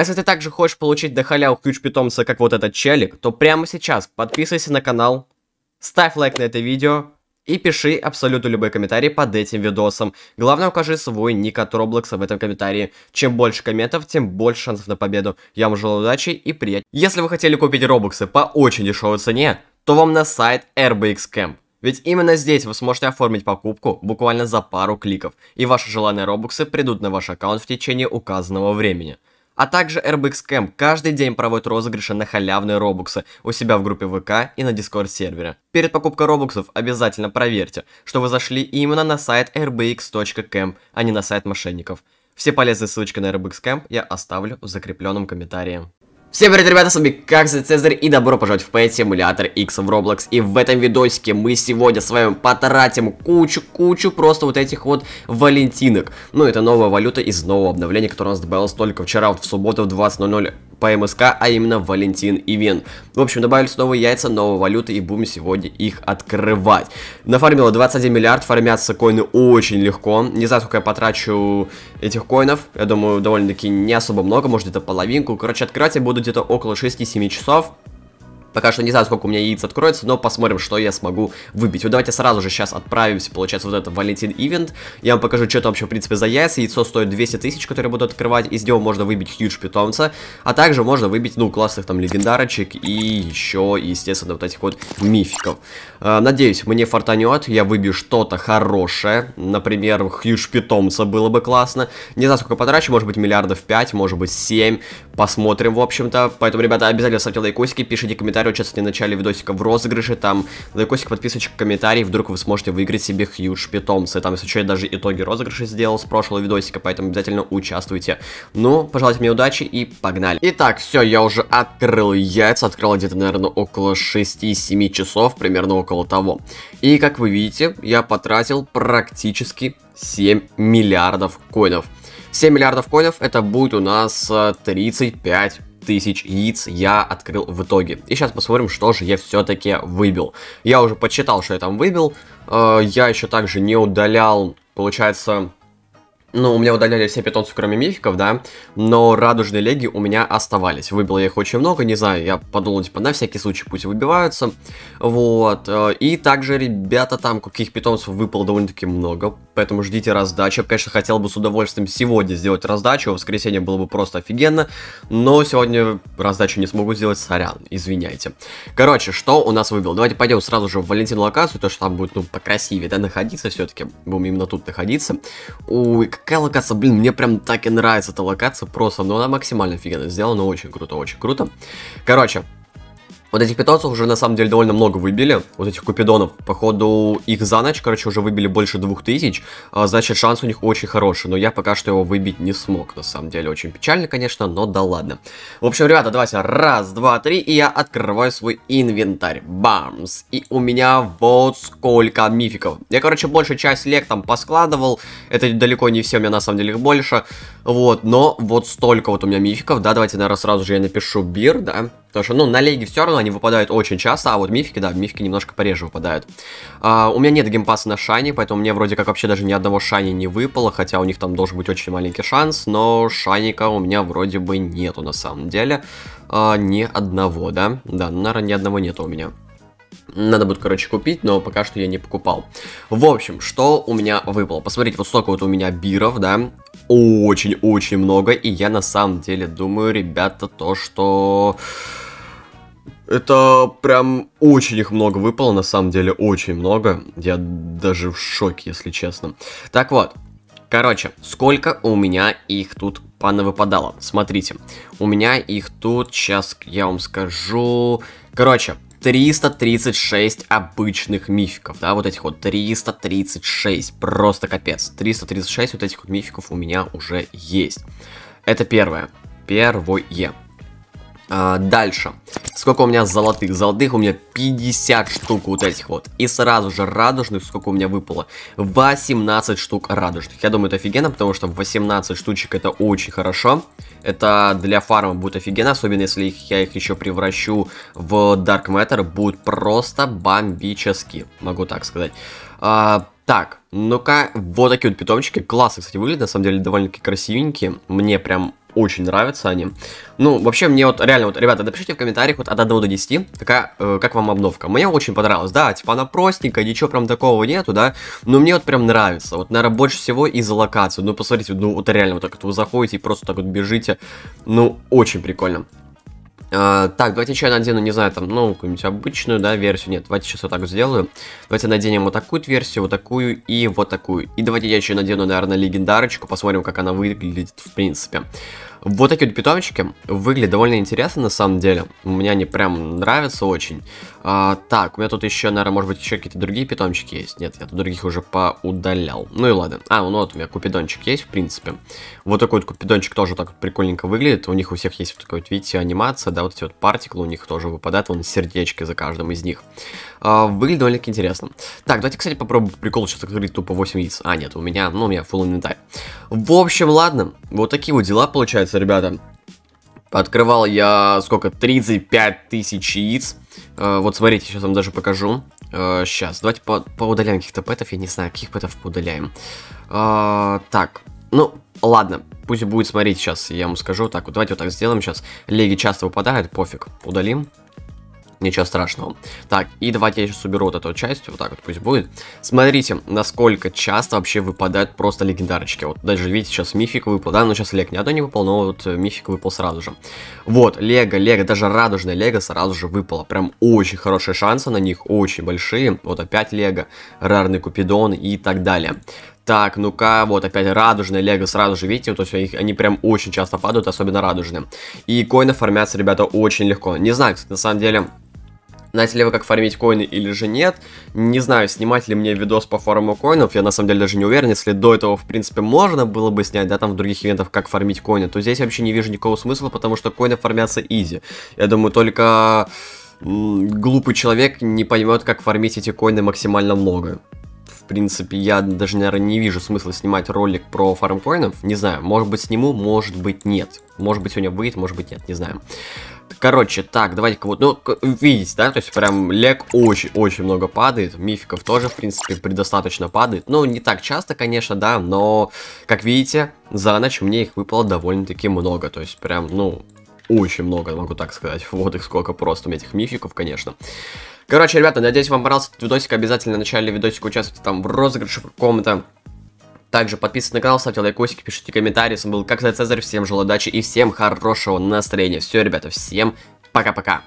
если ты также хочешь получить до халявы ключ питомца, как вот этот челик, то прямо сейчас подписывайся на канал, ставь лайк на это видео и пиши абсолютно любой комментарий под этим видосом. Главное, укажи свой ник от Roblox в этом комментарии. Чем больше комментов, тем больше шансов на победу. Я вам желаю удачи и приятного. Если вы хотели купить Робоксы по очень дешевой цене, то вам на сайт RBX Camp. Ведь именно здесь вы сможете оформить покупку буквально за пару кликов, и ваши желанные робоксы придут на ваш аккаунт в течение указанного времени. А также RBX Camp каждый день проводит розыгрыши на халявные робуксы у себя в группе ВК и на Discord сервере. Перед покупкой робуксов обязательно проверьте, что вы зашли именно на сайт rbx.camp, а не на сайт мошенников. Все полезные ссылочки на RBX Camp я оставлю в закрепленном комментарии. Всем привет, ребята, с вами как за Цезарь и добро пожаловать в Pet Simulator X в Roblox. И в этом видосике мы сегодня с вами потратим кучу-кучу просто вот этих вот валентинок. Ну, это новая валюта из нового обновления, которое у нас добавилось только вчера, вот в субботу в 20.00 по МСК, а именно Валентин Ивен. В общем, добавились новые яйца, новые валюты и будем сегодня их открывать. Нафармила 21 миллиард, фармятся коины очень легко. Не знаю, сколько я потрачу этих коинов. Я думаю, довольно-таки не особо много, может это половинку. Короче, открывать я буду где-то около 6-7 часов. Пока что не знаю, сколько у меня яиц откроется, но посмотрим, что я смогу выбить. Вот давайте сразу же сейчас отправимся, получается, вот это Валентин Ивент. Я вам покажу, что там вообще, в принципе, за яйца. Яйцо стоит 200 тысяч, которые будут открывать. Из него можно выбить хьюдж питомца, а также можно выбить, ну, классных там легендарочек и еще, естественно, вот этих вот мификов. Э, надеюсь, мне фартанет, я выбью что-то хорошее. Например, хьюдж питомца было бы классно. Не знаю, сколько потрачу, может быть, миллиардов 5, может быть, 7. Посмотрим, в общем-то. Поэтому, ребята, обязательно ставьте лайкосики, пишите комментарии комментарий участвуйте в начале видосика в розыгрыше, там лайкосик, подписочек, комментарий, вдруг вы сможете выиграть себе хьюж питомца. там, если что, я даже итоги розыгрыша сделал с прошлого видосика, поэтому обязательно участвуйте. Ну, пожелайте мне удачи и погнали. Итак, все, я уже открыл яйца, открыл где-то, наверное, около 6-7 часов, примерно около того. И, как вы видите, я потратил практически 7 миллиардов коинов. 7 миллиардов коинов это будет у нас 35 э, тысяч яиц я открыл в итоге. И сейчас посмотрим, что же я все-таки выбил. Я уже подсчитал, что я там выбил. Э, я еще также не удалял, получается, ну, у меня удаляли все питомцы, кроме мификов, да, но радужные леги у меня оставались. Выбил я их очень много, не знаю, я подумал, типа, на всякий случай пусть выбиваются, вот. Э, и также, ребята, там каких питомцев выпало довольно-таки много, поэтому ждите раздачи. Я, конечно, хотел бы с удовольствием сегодня сделать раздачу, а в воскресенье было бы просто офигенно, но сегодня раздачу не смогу сделать, сорян, извиняйте. Короче, что у нас выбил? Давайте пойдем сразу же в Валентину локацию, то что там будет, ну, покрасивее, да, находиться все-таки, будем именно тут находиться. У какая локация, блин, мне прям так и нравится эта локация, просто, ну она максимально офигенно сделана, очень круто, очень круто. Короче, вот этих питомцев уже на самом деле довольно много выбили, вот этих купидонов. Походу их за ночь, короче, уже выбили больше двух тысяч, а, значит шанс у них очень хороший, но я пока что его выбить не смог, на самом деле. Очень печально, конечно, но да ладно. В общем, ребята, давайте раз, два, три, и я открываю свой инвентарь. Бамс! И у меня вот сколько мификов. Я, короче, большую часть лек там поскладывал, это далеко не все, у меня на самом деле их больше. Вот, но вот столько вот у меня мификов, да, давайте, наверное, сразу же я напишу бир, да, Потому что, ну, на леги все равно они выпадают очень часто, а вот мифики, да, мифики немножко пореже выпадают. А, у меня нет геймпаса на шане, поэтому мне вроде как вообще даже ни одного шани не выпало, хотя у них там должен быть очень маленький шанс, но шаника у меня вроде бы нету на самом деле. А, ни одного, да? Да, ну, наверное, ни одного нету у меня. Надо будет, короче, купить, но пока что я не покупал. В общем, что у меня выпало? Посмотрите, вот столько вот у меня биров, да очень-очень много, и я на самом деле думаю, ребята, то, что... Это прям очень их много выпало, на самом деле очень много. Я даже в шоке, если честно. Так вот, короче, сколько у меня их тут выпадало? Смотрите, у меня их тут, сейчас я вам скажу... Короче, 336 обычных мификов, да, вот этих вот 336, просто капец. 336 вот этих вот мификов у меня уже есть. Это первое. Первое. А, дальше. Сколько у меня золотых? Золотых у меня 50 штук вот этих вот. И сразу же радужных, сколько у меня выпало? 18 штук радужных. Я думаю, это офигенно, потому что 18 штучек это очень хорошо. Это для фарма будет офигенно, особенно если их, я их еще превращу в Dark Matter. Будет просто бомбически, могу так сказать. А, так, ну-ка, вот такие вот питомчики. Классно, кстати, выглядят, на самом деле, довольно-таки красивенькие. Мне прям очень нравятся они. Ну, вообще, мне вот реально, вот, ребята, напишите в комментариях вот от 1 до 10, какая, э, как вам обновка. Мне очень понравилась, да, типа она простенькая, ничего прям такого нету, да, но мне вот прям нравится. Вот, наверное, больше всего из-за локации. Ну, посмотрите, ну, вот реально, вот так вот вы заходите и просто так вот бежите. Ну, очень прикольно. Uh, так, давайте еще надену, не знаю, там, ну, какую-нибудь обычную, да, версию. Нет, давайте сейчас вот так сделаю. Давайте наденем вот такую версию, вот такую и вот такую. И давайте я еще надену, наверное, легендарочку, посмотрим, как она выглядит в принципе. Вот такие вот питомчики выглядят довольно интересно на самом деле. Мне они прям нравятся очень. А, так, у меня тут еще, наверное, может быть, еще какие-то другие питомчики есть. Нет, я тут других уже поудалял. Ну и ладно. А, ну вот у меня купидончик есть, в принципе. Вот такой вот купидончик тоже так вот прикольненько выглядит. У них у всех есть вот такой вот, видите, анимация, да, вот эти вот партиклы у них тоже выпадают. Вон сердечки за каждым из них. А, выглядит довольно-таки интересно. Так, давайте, кстати, попробуем прикол сейчас открыть тупо 8 яиц. А, нет, у меня, ну, у меня full инвентарь. В общем, ладно. Вот такие вот дела получаются Молодец, ребята. Открывал я сколько? 35 тысяч яиц. Э, вот смотрите, сейчас вам даже покажу. сейчас, э, давайте по поудаляем каких-то пэтов. Я не знаю, каких пэтов поудаляем. Э, так, ну, ладно. Пусть будет смотреть сейчас, я ему скажу. Так, вот давайте вот так сделаем сейчас. Леги часто выпадают, пофиг. Удалим ничего страшного. Так, и давайте я сейчас уберу вот эту часть, вот так вот пусть будет. Смотрите, насколько часто вообще выпадают просто легендарочки. Вот даже, видите, сейчас мифик выпал, да, но ну, сейчас лег ни одной не выпал, но вот э, мифик выпал сразу же. Вот, лего, лего, даже радужная лего сразу же выпала. Прям очень хорошие шансы на них, очень большие. Вот опять лего, рарный купидон и так далее. Так, ну-ка, вот опять радужные лего сразу же, видите, то есть их, они прям очень часто падают, особенно радужные. И коины фармятся, ребята, очень легко. Не знаю, кстати, на самом деле, знаете ли вы, как фармить коины или же нет? Не знаю, снимать ли мне видос по фарму коинов, я на самом деле даже не уверен, если до этого, в принципе, можно было бы снять, да, там в других ивентах, как фармить коины, то здесь я вообще не вижу никакого смысла, потому что коины фармятся изи. Я думаю, только глупый человек не поймет, как фармить эти коины максимально много. В принципе, я даже, наверное, не вижу смысла снимать ролик про фармкоинов. Не знаю, может быть сниму, может быть нет. Может быть сегодня выйдет, может быть нет, не знаю. Короче, так, давайте-ка вот, ну, видите, да, то есть прям лег очень-очень много падает, мификов тоже, в принципе, предостаточно падает, ну, не так часто, конечно, да, но, как видите, за ночь мне их выпало довольно-таки много, то есть прям, ну, очень много, могу так сказать, вот их сколько просто у меня этих мификов, конечно. Короче, ребята, надеюсь, вам понравился этот видосик, обязательно в начале видосика участвуйте там в розыгрыше каком-то, также подписывайтесь на канал, ставьте лайкосики, пишите комментарии. С вами был Как Цезарь, всем желаю удачи и всем хорошего настроения. Все, ребята, всем пока-пока.